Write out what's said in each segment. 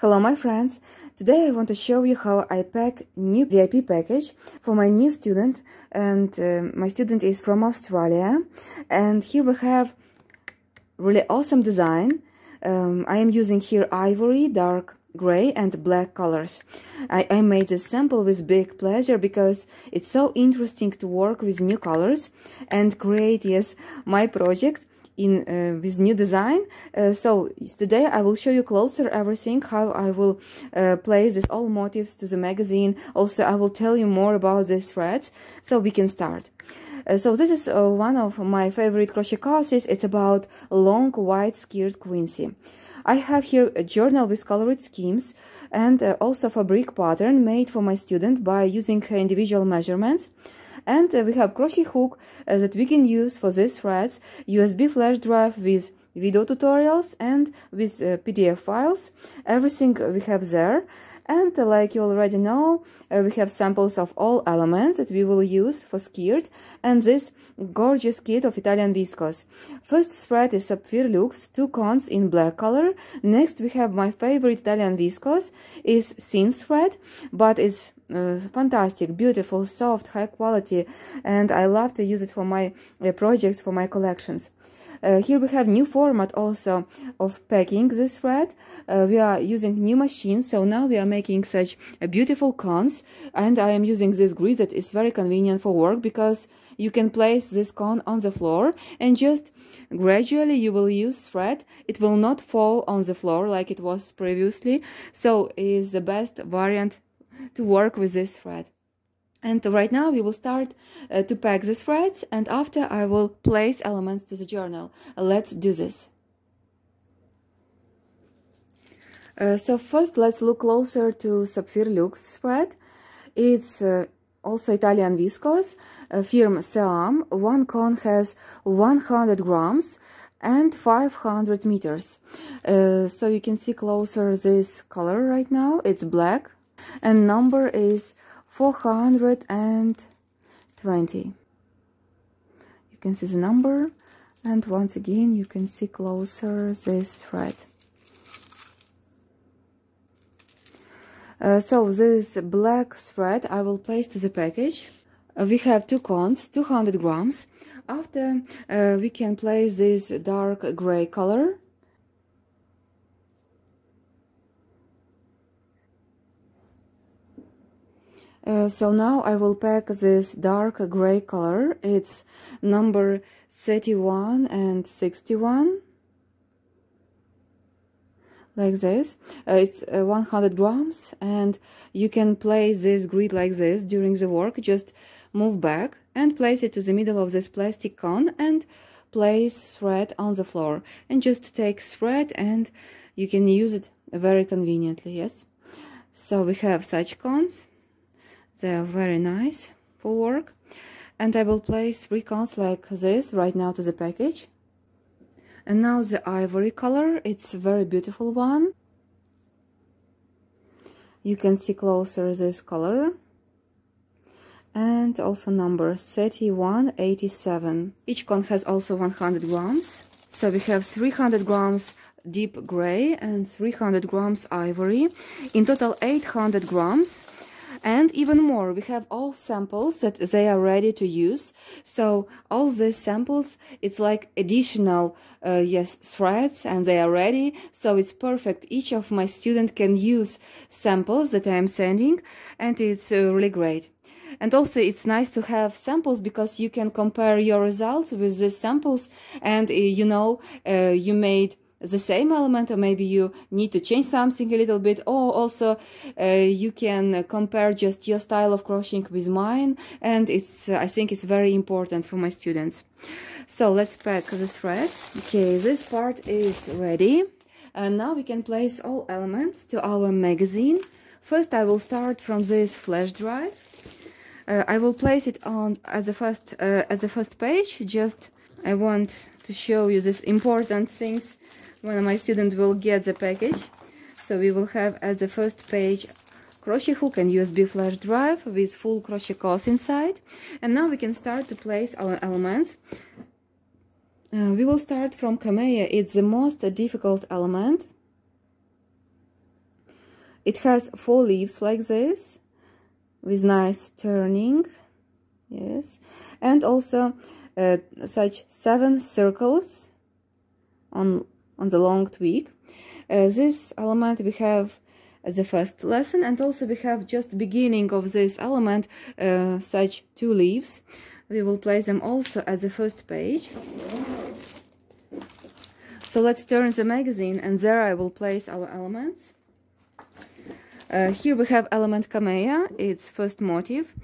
Hello my friends! Today I want to show you how I pack new VIP package for my new student and uh, my student is from Australia and here we have really awesome design. Um, I am using here ivory, dark gray and black colors. I, I made this sample with big pleasure because it's so interesting to work with new colors and create yes my project in uh, with new design uh, so today I will show you closer everything how I will uh, place all motifs to the magazine also I will tell you more about these threads so we can start uh, so this is uh, one of my favorite crochet courses it's about long white skirt Quincy I have here a journal with colored schemes and uh, also fabric pattern made for my student by using her individual measurements and uh, we have crochet hook uh, that we can use for these threads usb flash drive with video tutorials and with uh, pdf files everything we have there and like you already know, uh, we have samples of all elements that we will use for skirt and this gorgeous kit of Italian viscose. First spread is Sapphire Lux, two cones in black color. Next we have my favorite Italian viscose, is thin thread, but it's uh, fantastic, beautiful, soft, high quality, and I love to use it for my uh, projects, for my collections. Uh, here we have new format also of packing this thread. Uh, we are using new machines, so now we are making such uh, beautiful cones. And I am using this grid that is very convenient for work because you can place this cone on the floor and just gradually you will use thread. It will not fall on the floor like it was previously, so it is the best variant to work with this thread and right now we will start uh, to pack the threads and after I will place elements to the journal. Let's do this. Uh, so first let's look closer to Sapphire Lux spread. It's uh, also Italian viscose, firm Seam. One cone has 100 grams and 500 meters. Uh, so you can see closer this color right now. It's black and number is 420 you can see the number and once again you can see closer this thread uh, so this black thread I will place to the package uh, we have two cones 200 grams after uh, we can place this dark gray color Uh, so now I will pack this dark gray color. It's number 31 and 61. Like this. Uh, it's uh, 100 grams and you can place this grid like this during the work. Just move back and place it to the middle of this plastic cone and place thread on the floor. And just take thread and you can use it very conveniently, yes? So we have such cones. They are very nice for work. And I will place three cards like this right now to the package. And now the ivory color, it's a very beautiful one. You can see closer this color. And also number 3187. Each cone has also 100 grams. So we have 300 grams deep gray and 300 grams ivory. In total 800 grams. And even more, we have all samples that they are ready to use. So all these samples, it's like additional, uh, yes, threads and they are ready. So it's perfect. Each of my students can use samples that I'm sending and it's uh, really great. And also it's nice to have samples because you can compare your results with the samples and uh, you know uh, you made the same element or maybe you need to change something a little bit or also uh, you can compare just your style of crocheting with mine and it's uh, I think it's very important for my students so let's pack the threads okay this part is ready and now we can place all elements to our magazine first I will start from this flash drive uh, I will place it on as the first uh, as the first page just I want to show you these important things one of my students will get the package. So we will have at the first page crochet hook and USB flash drive with full crochet course inside. And now we can start to place our elements. Uh, we will start from Kamea. It's the most difficult element. It has four leaves like this with nice turning. Yes. And also uh, such seven circles on on the long twig, Uh, this element we have the first lesson and also we have just beginning of this element uh, such two leaves we will place them also at the first page so let's turn the magazine and there I will place our elements uh, here we have element Kamea, its first motif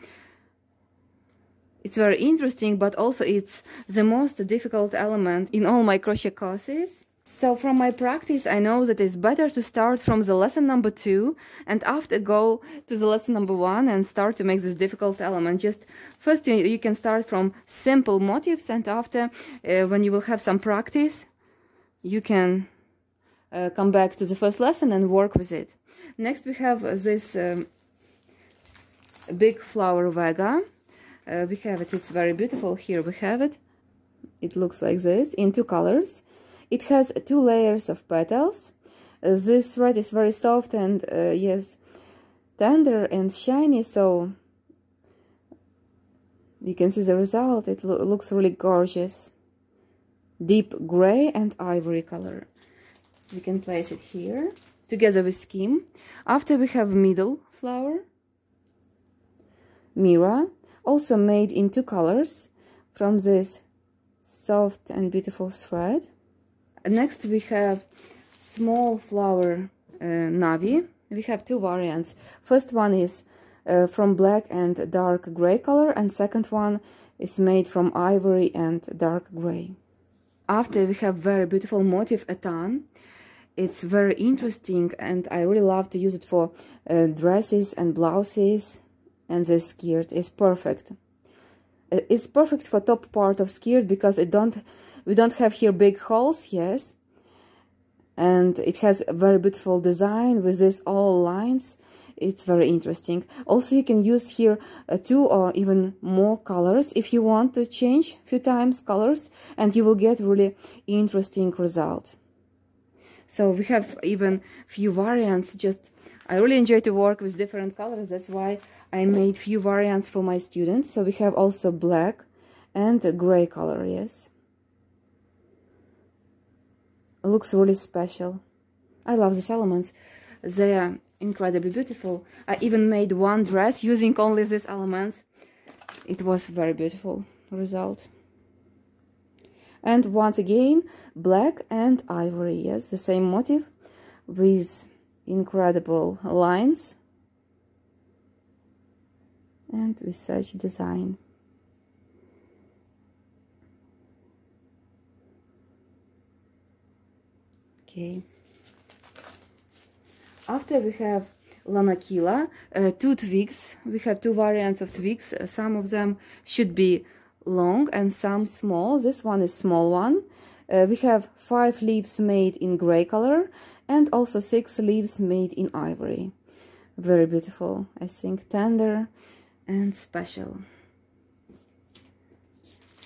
it's very interesting but also it's the most difficult element in all my crochet courses so from my practice, I know that it's better to start from the lesson number two and after go to the lesson number one and start to make this difficult element. Just first you, you can start from simple motifs and after uh, when you will have some practice, you can uh, come back to the first lesson and work with it. Next we have this um, big flower vega. Uh, we have it, it's very beautiful. Here we have it. It looks like this in two colors it has two layers of petals. This thread is very soft and, uh, yes, tender and shiny, so you can see the result. It lo looks really gorgeous. Deep gray and ivory color. We can place it here together with scheme. After we have middle flower, Mira also made in two colors from this soft and beautiful thread. Next we have small flower uh, We have two variants. First one is uh, from black and dark gray color and second one is made from ivory and dark gray. After we have very beautiful motif etan. It's very interesting and I really love to use it for uh, dresses and blouses and this skirt is perfect. Uh, it's perfect for top part of skirt because it don't we don't have here big holes, yes. And it has a very beautiful design with these all lines. It's very interesting. Also, you can use here uh, two or even more colors if you want to change a few times colors and you will get really interesting result. So we have even few variants. Just I really enjoy to work with different colors. That's why I made few variants for my students. So we have also black and gray color, yes looks really special. I love these elements. They are incredibly beautiful. I even made one dress using only these elements. It was very beautiful result. And once again, black and ivory. Yes, the same motif with incredible lines and with such design. Okay. After we have lanakila, uh, two twigs. We have two variants of twigs. Uh, some of them should be long and some small. This one is small one. Uh, we have five leaves made in gray color and also six leaves made in ivory. Very beautiful, I think, tender and special.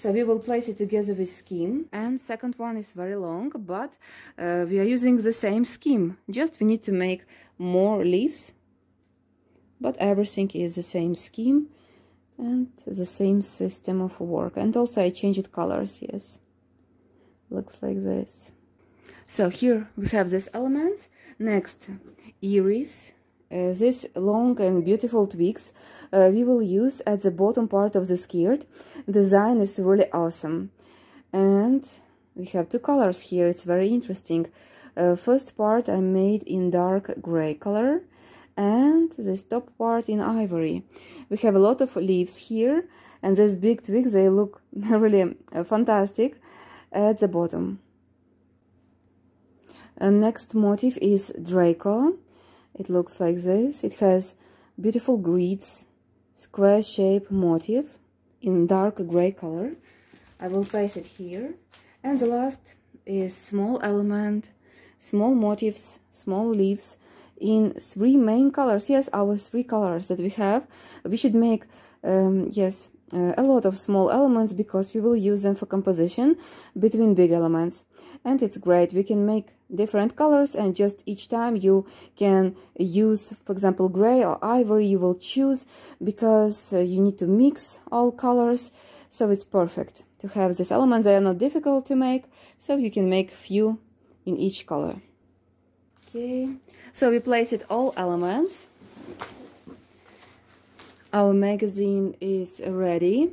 So we will place it together with scheme. And second one is very long, but uh, we are using the same scheme. Just we need to make more leaves, but everything is the same scheme and the same system of work. And also I changed colors, yes. Looks like this. So here we have these elements. Next, iris uh, these long and beautiful twigs uh, we will use at the bottom part of the skirt. Design is really awesome. And we have two colors here, it's very interesting. Uh, first part I made in dark gray color and this top part in ivory. We have a lot of leaves here and these big twigs, they look really uh, fantastic at the bottom. Uh, next motif is Draco it looks like this. It has beautiful grids, square shape motif in dark gray color. I will place it here. And the last is small element, small motifs, small leaves in three main colors. Yes, our three colors that we have. We should make, um, yes, uh, a lot of small elements because we will use them for composition between big elements and it's great we can make different colors and just each time you can use for example gray or ivory you will choose because uh, you need to mix all colors so it's perfect to have these elements they are not difficult to make so you can make few in each color okay so we placed all elements our magazine is ready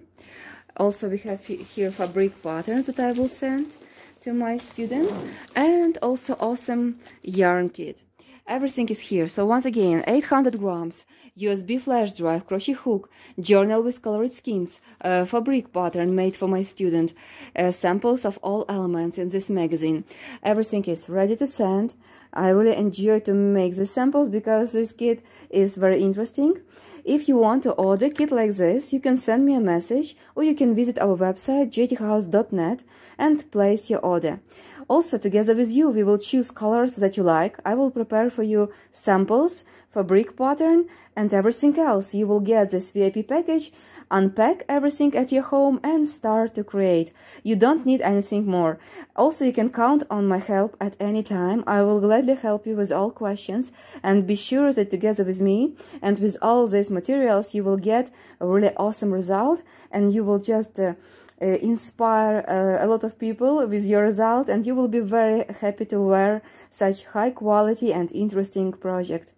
also we have here fabric patterns that I will send to my student and also awesome yarn kit Everything is here. So once again, 800 grams, USB flash drive, crochet hook, journal with colored schemes, a fabric pattern made for my student, uh, samples of all elements in this magazine. Everything is ready to send. I really enjoy to make the samples because this kit is very interesting. If you want to order kit like this, you can send me a message or you can visit our website jthouse.net and place your order. Also, together with you, we will choose colors that you like. I will prepare for you samples, fabric pattern, and everything else. You will get this VIP package, unpack everything at your home, and start to create. You don't need anything more. Also, you can count on my help at any time. I will gladly help you with all questions, and be sure that together with me and with all these materials, you will get a really awesome result, and you will just... Uh, uh, inspire uh, a lot of people with your result and you will be very happy to wear such high quality and interesting project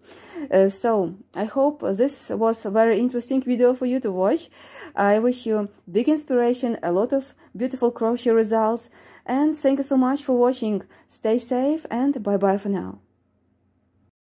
uh, so i hope this was a very interesting video for you to watch i wish you big inspiration a lot of beautiful crochet results and thank you so much for watching stay safe and bye bye for now